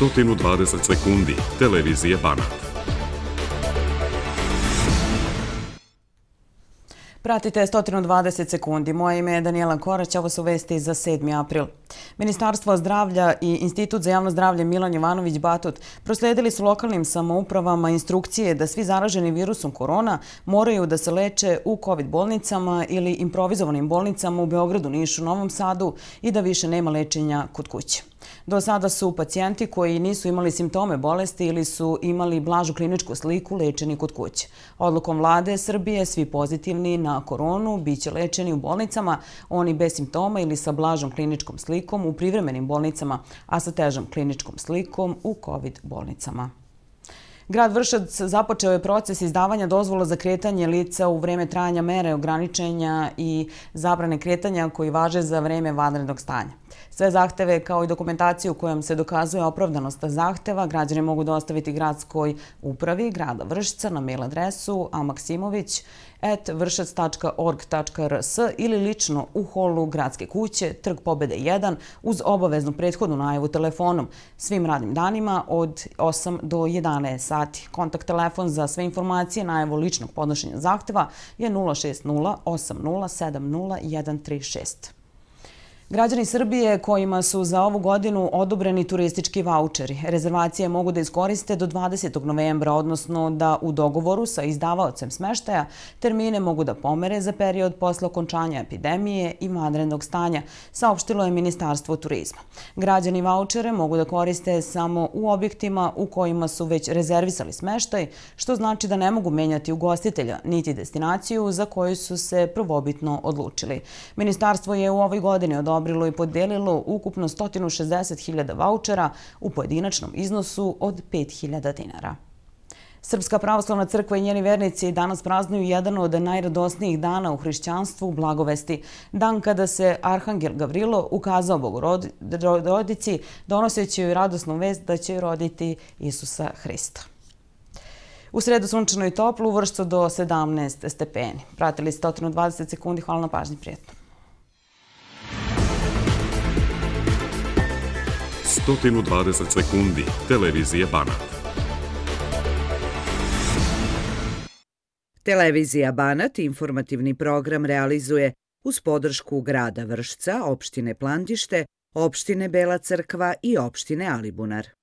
120 sekundi. Televizije Banat. Pratite 120 sekundi. Moje ime je Daniela Korać, ovo su vesti za 7. april. Ministarstvo zdravlja i Institut za javno zdravlje Milan Jovanović Batut prosledili su lokalnim samoupravama instrukcije da svi zaraženi virusom korona moraju da se leče u COVID bolnicama ili improvizovanim bolnicama u Beogradu, Nišu, Novom Sadu i da više nema lečenja kod kuće. Do sada su pacijenti koji nisu imali simptome bolesti ili su imali blažu kliničku sliku lečeni kod kuće. Odlukom vlade Srbije svi pozitivni na koronu bit će lečeni u bolnicama, oni bez simptoma ili sa blažom kliničkom slikom u privremenim bolnicama, a sa težom kliničkom slikom u COVID bolnicama. Grad Vršac započeo je proces izdavanja dozvola za kretanje lica u vreme trajanja mere, ograničenja i zabrane kretanja koji važe za vreme vanrednog stanja. Sve zahteve kao i dokumentaciju kojom se dokazuje opravdanost zahteva građani mogu dostaviti gradskoj upravi grada Vršca na mail adresu amaksimović.vršac.org.rs ili lično u holu gradske kuće Trg Pobede 1 uz obaveznu prethodnu najavu telefonom svim radnim danima od 8 do 11 sati sati. Kontakt telefon za sve informacije na evo ličnog podnošenja zahteva je 060 80 7036. Građani Srbije kojima su za ovu godinu odobreni turistički vaučeri. rezervacije mogu da iskoriste do 20. novembra, odnosno da u dogovoru sa izdavaocem smeštaja termine mogu da pomere za period posle okončanja epidemije i vanrednog stanja, saopštilo je Ministarstvo turizma. Građani vaučere mogu da koriste samo u objektima u kojima su već rezervisali smeštaj, što znači da ne mogu menjati ugostitelja niti destinaciju za koju su se prvobitno odlučili. Ministarstvo je u ovoj godini odobreni odobrilo i podelilo ukupno 160.000 vouchera u pojedinačnom iznosu od 5.000 dinara. Srpska pravoslavna crkva i njeni vernici danas praznuju jedan od najradosnijih dana u hrišćanstvu u blagovesti, dan kada se Arhangel Gavrilo ukazao Bogorodici donoseći joj radosnu vest da će roditi Isusa Hrista. U sredu sunčano i toplo, uvršco do 17 stepeni. Pratili 120 sekundi. Hvala na pažnji. Prijetno. 120 sekundi. Televizije Banat. Televizija Banat informativni program realizuje uz podršku grada Vršca, opštine Plandište, opštine Bela crkva i opštine Alibunar.